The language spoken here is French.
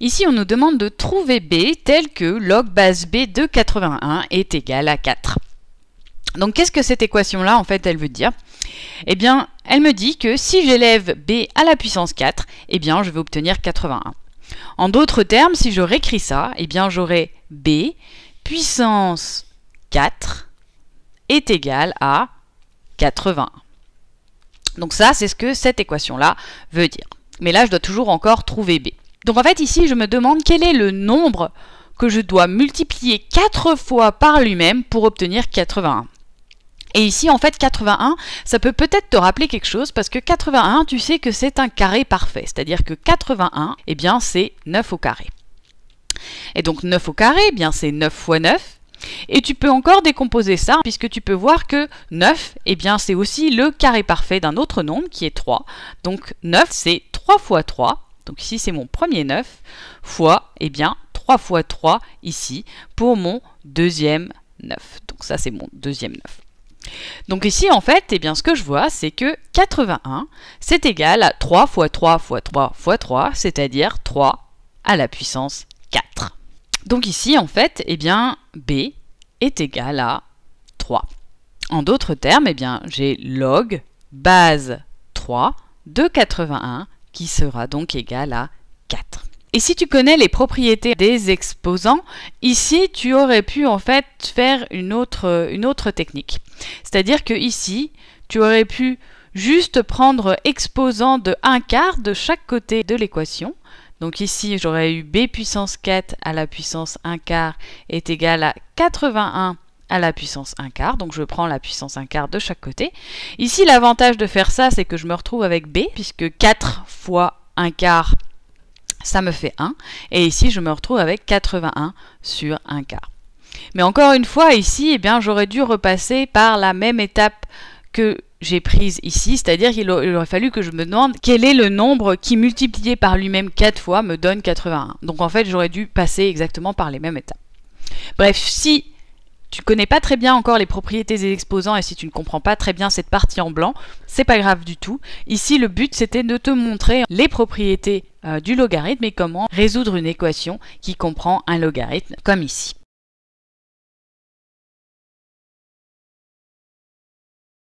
Ici, on nous demande de trouver B tel que log base B de 81 est égal à 4. Donc qu'est-ce que cette équation-là, en fait, elle veut dire Eh bien, elle me dit que si j'élève b à la puissance 4, eh bien, je vais obtenir 81. En d'autres termes, si je réécris ça, eh bien, j'aurai b puissance 4 est égal à 81. Donc ça, c'est ce que cette équation-là veut dire. Mais là, je dois toujours encore trouver b. Donc en fait ici je me demande quel est le nombre que je dois multiplier 4 fois par lui-même pour obtenir 81. Et ici, en fait, 81, ça peut peut-être te rappeler quelque chose, parce que 81, tu sais que c'est un carré parfait, c'est-à-dire que 81, eh bien, c'est 9 au carré. Et donc 9 au carré, eh bien, c'est 9 fois 9, et tu peux encore décomposer ça, puisque tu peux voir que 9, eh bien, c'est aussi le carré parfait d'un autre nombre, qui est 3. Donc 9, c'est 3 fois 3, donc ici, c'est mon premier 9 fois, et eh bien, 3 fois 3 ici pour mon deuxième 9. Donc ça, c'est mon deuxième 9. Donc ici, en fait, et eh bien, ce que je vois, c'est que 81, c'est égal à 3 fois 3 fois 3 fois 3, c'est-à-dire 3 à la puissance 4. Donc ici, en fait, eh bien, B est égal à 3. En d'autres termes, eh bien, j'ai log base 3 de 81 qui sera donc égal à 4. Et si tu connais les propriétés des exposants, ici tu aurais pu en fait faire une autre, une autre technique. C'est-à-dire que ici, tu aurais pu juste prendre exposant de 1 quart de chaque côté de l'équation. Donc ici, j'aurais eu b puissance 4 à la puissance 1 quart est égal à 81 à la puissance 1 quart. Donc je prends la puissance 1 quart de chaque côté. Ici, l'avantage de faire ça, c'est que je me retrouve avec B, puisque 4 fois 1 quart, ça me fait 1. Et ici, je me retrouve avec 81 sur 1 quart. Mais encore une fois, ici, eh bien, j'aurais dû repasser par la même étape que j'ai prise ici, c'est-à-dire qu'il aurait fallu que je me demande quel est le nombre qui, multiplié par lui-même 4 fois, me donne 81. Donc en fait, j'aurais dû passer exactement par les mêmes étapes. Bref, si tu connais pas très bien encore les propriétés des exposants et si tu ne comprends pas très bien cette partie en blanc, c'est pas grave du tout. Ici, le but c'était de te montrer les propriétés euh, du logarithme et comment résoudre une équation qui comprend un logarithme, comme ici.